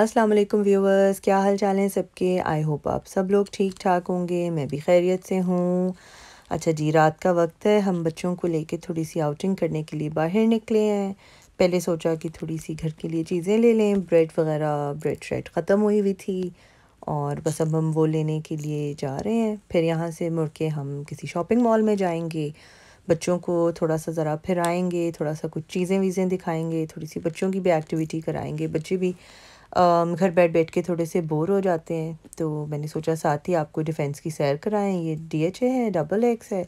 अस्सलाम वालेकुम व्यूवर्स क्या हाल चाल हैं सबके आई होप आप सब लोग ठीक ठाक होंगे मैं भी खैरियत से हूँ अच्छा जी रात का वक्त है हम बच्चों को लेके थोड़ी सी आउटिंग करने के लिए बाहर निकले हैं पहले सोचा कि थोड़ी सी घर के लिए चीज़ें ले लें ब्रेड वगैरह ब्रेड श्रेड ख़त्म हुई हुई थी और बस अब हम वो लेने के लिए जा रहे हैं फिर यहाँ से मुड़ के हम किसी शॉपिंग मॉल में जाएंगे बच्चों को थोड़ा सा ज़रा फिराएंगे थोड़ा सा कुछ चीज़ें वीज़ें दिखाएंगे थोड़ी सी बच्चों की भी एक्टिविटी कराएंगे बच्चे भी घर बैठ बैठ के थोड़े से बोर हो जाते हैं तो मैंने सोचा साथ ही आपको डिफेंस की सैर कराएं ये डी एच ए है डबल एक्स है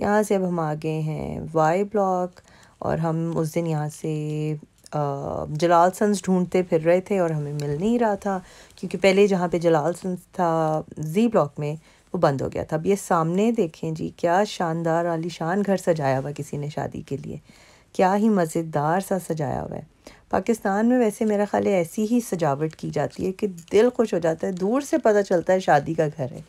यहाँ से अब हम आ गए हैं वाई ब्लॉक और हम उस दिन यहाँ से जलाल सन्स ढूंढते फिर रहे थे और हमें मिल नहीं रहा था क्योंकि पहले जहाँ पे जलाल सन्स था जी ब्लॉक में वो बंद हो गया था अब ये सामने देखें जी क्या शानदार आलीशान घर सजाया हुआ किसी ने शादी के लिए क्या ही मज़ेदार सा सजाया हुआ है पाकिस्तान में वैसे मेरा ख्याल ऐसी ही सजावट की जाती है कि दिल खुश हो जाता है दूर से पता चलता है शादी का घर है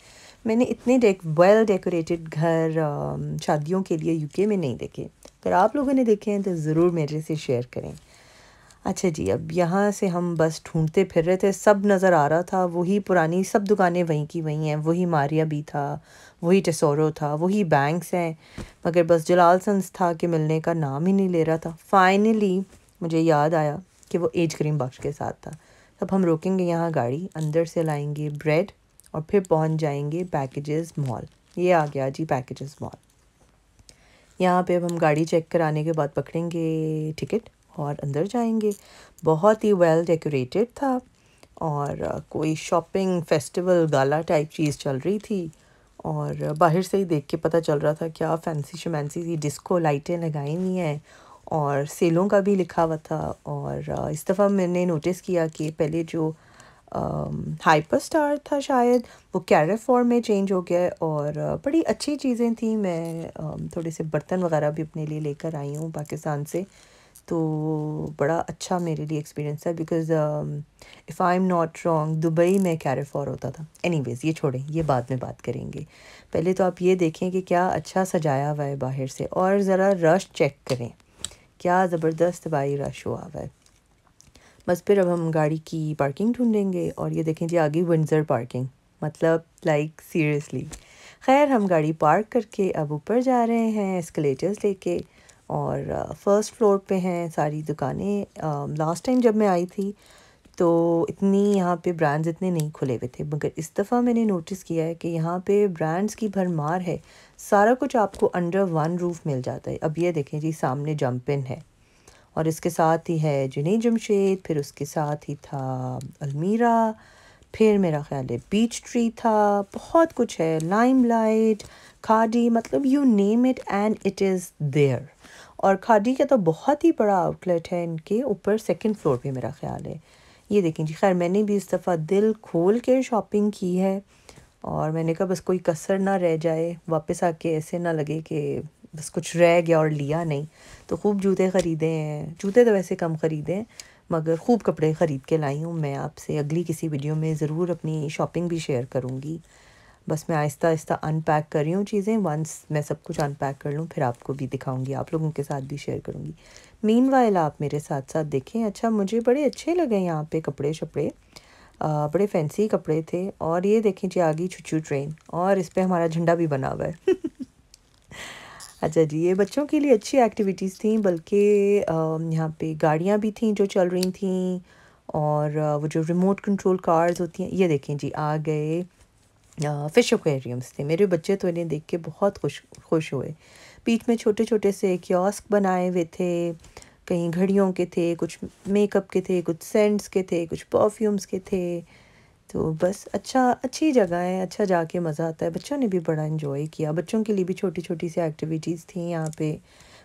मैंने इतने डेक वेल डेकोरेटेड घर शादियों के लिए यूके में नहीं देखे अगर आप लोगों ने देखे हैं तो ज़रूर मेरे से शेयर करें अच्छा जी अब यहाँ से हम बस ढूंढते फिर रहे थे सब नज़र आ रहा था वही पुरानी सब दुकानें वहीं की वहीं हैं वही मारिया भी था वही टेसोरो था वही बैंक्स हैं मगर बस जलाल सन्स था कि मिलने का नाम ही नहीं ले रहा था फाइनली मुझे याद आया कि वो एज करीम बख्श के साथ था तब हम रोकेंगे यहाँ गाड़ी अंदर से लाएंगे ब्रेड और फिर पहुँच जाएंगे पैकेजेस मॉल ये आ गया जी पैकेजेस मॉल यहाँ पे अब हम गाड़ी चेक कराने के बाद पकड़ेंगे टिकट और अंदर जाएंगे बहुत ही वेल डेकोरेटेड था और कोई शॉपिंग फेस्टिवल गाला टाइप चीज़ चल रही थी और बाहर से ही देख के पता चल रहा था क्या फैंसी शमैंसी थी डिस्को लाइटें लगाई हुई हैं और सेलों का भी लिखा हुआ था और इस दफ़ा मैंने नोटिस किया कि पहले जो हाइपर स्टार था शायद वो कैरे फॉर्म में चेंज हो गया और बड़ी अच्छी चीज़ें थी मैं थोड़े से बर्तन वगैरह भी अपने लिए लेकर आई हूँ पाकिस्तान से तो बड़ा अच्छा मेरे लिए एक्सपीरियंस था because if I am not wrong Dubai में कैरेफॉर फॉर होता था एनीवेज ये छोड़ें ये बाद में बात करेंगे पहले तो आप ये देखें कि क्या अच्छा सजाया हुआ है बाहर से और ज़रा रश चेक करें क्या ज़बरदस्त भाई रश हुआ है बस फिर अब हम गाड़ी की पार्किंग ढूंढेंगे और ये देखें जी आगे विंजर पार्किंग मतलब लाइक सीरियसली खैर हम गाड़ी पार्क करके अब ऊपर जा रहे हैं एस्केलेटर्स लेके और फर्स्ट uh, फ्लोर पे हैं सारी दुकानें लास्ट um, टाइम जब मैं आई थी तो इतनी यहाँ पे ब्रांड्स इतने नहीं खुले हुए थे मगर इस दफ़ा मैंने नोटिस किया है कि यहाँ पे ब्रांड्स की भरमार है सारा कुछ आपको अंडर वन रूफ मिल जाता है अब ये देखें जी सामने जम्पिन है और इसके साथ ही है जुने जमशेद फिर उसके साथ ही था अलमीरा फिर मेरा ख्याल है बीच ट्री था बहुत कुछ है लाइम लाइट खाडी मतलब you name it and it is there और खाडी का तो बहुत ही बड़ा आउटलेट है इनके ऊपर सेकंड फ्लोर पे मेरा ख्याल है ये देखें जी खैर मैंने भी इस दफ़ा दिल खोल के शॉपिंग की है और मैंने कहा बस कोई कसर ना रह जाए वापस आके ऐसे ना लगे कि बस कुछ रह गया और लिया नहीं तो खूब जूते ख़रीदे हैं जूते तो वैसे कम ख़रीदे हैं मगर खूब कपड़े ख़रीद के लाई हूँ मैं आपसे अगली किसी वीडियो में ज़रूर अपनी शॉपिंग भी शेयर करूँगी बस मैं आहिस्ता आहिस्ता अनपैक कर रही हूँ चीज़ें वंस मैं सब कुछ अनपैक कर लूँ फिर आपको भी दिखाऊँगी आप लोगों के साथ भी शेयर करूँगी मीन आप मेरे साथ साथ देखें अच्छा मुझे बड़े अच्छे लगे यहाँ पे कपड़े शपड़े बड़े फैंसी कपड़े थे और ये देखें जी आ गई छुचू ट्रेन और इस पर हमारा झंडा भी बना हुआ है अच्छा जी ये बच्चों के लिए अच्छी एक्टिविटीज़ थी बल्कि यहाँ पे गाड़ियाँ भी थी जो चल रही थी और वो जो रिमोट कंट्रोल कार्स होती हैं ये देखें जी आ गए फ़िश एक्वेरियम्स थे मेरे बच्चे तो इन्हें देख के बहुत खुश खुश हुए बीच में छोटे छोटे से क्योस्क बनाए हुए थे कहीं घड़ियों के थे कुछ मेकअप के थे कुछ सेंट्स के थे कुछ परफ्यूम्स के थे तो बस अच्छा अच्छी जगह है अच्छा जाके मज़ा आता है बच्चों ने भी बड़ा इन्जॉय किया बच्चों के लिए भी छोटी छोटी सी एक्टिविटीज़ थी यहाँ पे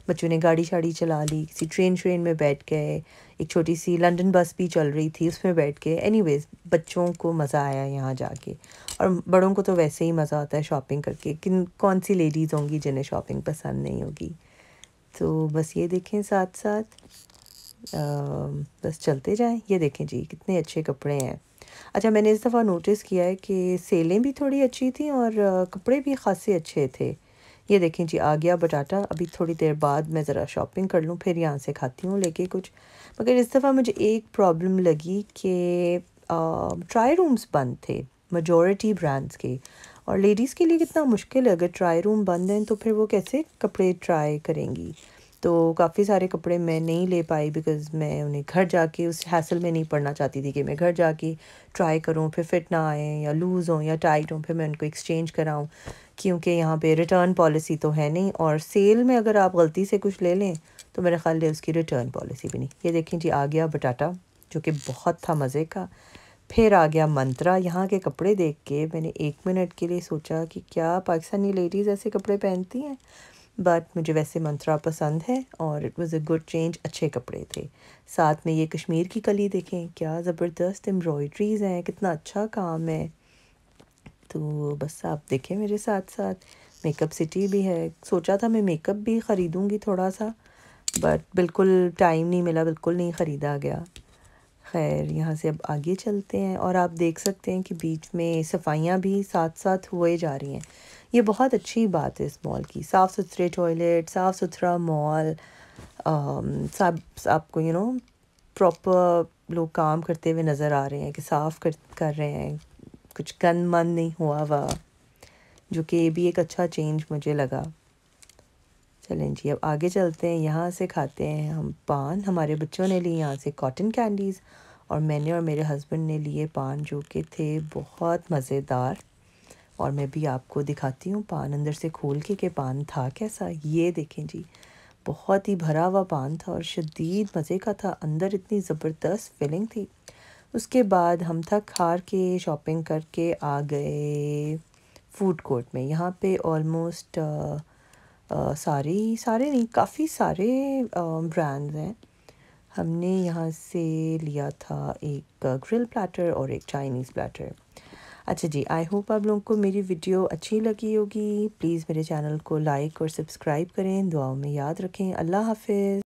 बच्चों ने गाड़ी शाड़ी चला ली किसी ट्रेन श्रेन में बैठ गए एक छोटी सी लंदन बस भी चल रही थी उसमें बैठ के एनीवेज बच्चों को मज़ा आया यहाँ जाके और बड़ों को तो वैसे ही मज़ा आता है शॉपिंग करके किन कौन सी लेडीज़ होंगी जिन्हें शॉपिंग पसंद नहीं होगी तो बस ये देखें साथ साथ आ, बस चलते जाएं ये देखें जी कितने अच्छे कपड़े हैं अच्छा मैंने इस दफ़ा नोटिस किया है कि सेलें भी थोड़ी अच्छी थी और कपड़े भी खासे अच्छे थे ये देखें जी आ गया बटाटा अभी थोड़ी देर बाद मैं ज़रा शॉपिंग कर लूँ फिर यहाँ से खाती हूँ लेके कुछ मगर इस दफ़ा मुझे एक प्रॉब्लम लगी कि ट्राई रूम्स बंद थे मजॉरिटी ब्रांड्स के और लेडीज़ के लिए कितना मुश्किल है अगर ट्राई रूम बंद हैं तो फिर वो कैसे कपड़े ट्राई करेंगी तो काफ़ी सारे कपड़े मैं नहीं ले पाई बिकॉज़ मैं उन्हें घर जाके उस हैसल में नहीं पढ़ना चाहती थी कि मैं घर जाके ट्राई करूँ फिर फिट ना आए या लूज़ हों या टाइट हों फिर मैं उनको एक्सचेंज कराऊँ क्योंकि यहाँ पे रिटर्न पॉलिसी तो है नहीं और सेल में अगर आप गलती से कुछ ले लें तो मेरे ख्याल है उसकी रिटर्न पॉलिसी भी नहीं ये देखें जी आ गया बटाटा जो कि बहुत था मज़े का फिर आ गया मंत्रा यहाँ के कपड़े देख के मैंने एक मिनट के लिए सोचा कि क्या पाकिस्तानी लेडीज़ ऐसे कपड़े पहनती हैं बट मुझे वैसे मंत्रा पसंद है और it was a good change अच्छे कपड़े थे साथ में ये कश्मीर की कली देखें क्या ज़बरदस्त एम्ब्रॉयड्रीज़ हैं कितना अच्छा काम है तो बस आप देखें मेरे साथ साथ मेकअप सिटी भी है सोचा था मैं मेकअप भी ख़रीदूँगी थोड़ा सा बट बिल्कुल टाइम नहीं मिला बिल्कुल नहीं ख़रीदा गया खैर यहाँ से अब आगे चलते हैं और आप देख सकते हैं कि बीच में सफाइयाँ भी साथ साथ हुए जा रही हैं ये बहुत अच्छी बात है इस मॉल की साफ़ सुथरे टॉयलेट साफ़ सुथरा मॉल um, सब आपको यू नो प्रॉपर लोग काम करते हुए नज़र आ रहे हैं कि साफ़ कर कर रहे हैं कुछ गन मन नहीं हुआ हुआ जो कि ये भी एक अच्छा चेंज मुझे लगा चलें जी अब आगे चलते हैं यहाँ से खाते हैं हम पान हमारे बच्चों ने लिए यहाँ से कॉटन कैंडीज़ और मैंने और मेरे हस्बैंड ने लिए पान जो कि थे बहुत मज़ेदार और मैं भी आपको दिखाती हूँ पान अंदर से खोल के के पान था कैसा ये देखें जी बहुत ही भरा हुआ पान था और शदीद मज़े का था अंदर इतनी ज़बरदस्त फीलिंग थी उसके बाद हम थक हार के शॉपिंग करके आ गए फूड कोर्ट में यहाँ पे ऑलमोस्ट सारे सारे नहीं काफ़ी सारे ब्रांड्स हैं हमने यहाँ से लिया था एक ग्रिल प्लेटर और एक चाइनीज़ प्लेटर अच्छा जी आई होप आप लोगों को मेरी वीडियो अच्छी लगी होगी प्लीज़ मेरे चैनल को लाइक और सब्सक्राइब करें दुआओं में याद रखें अल्लाह हाफिज़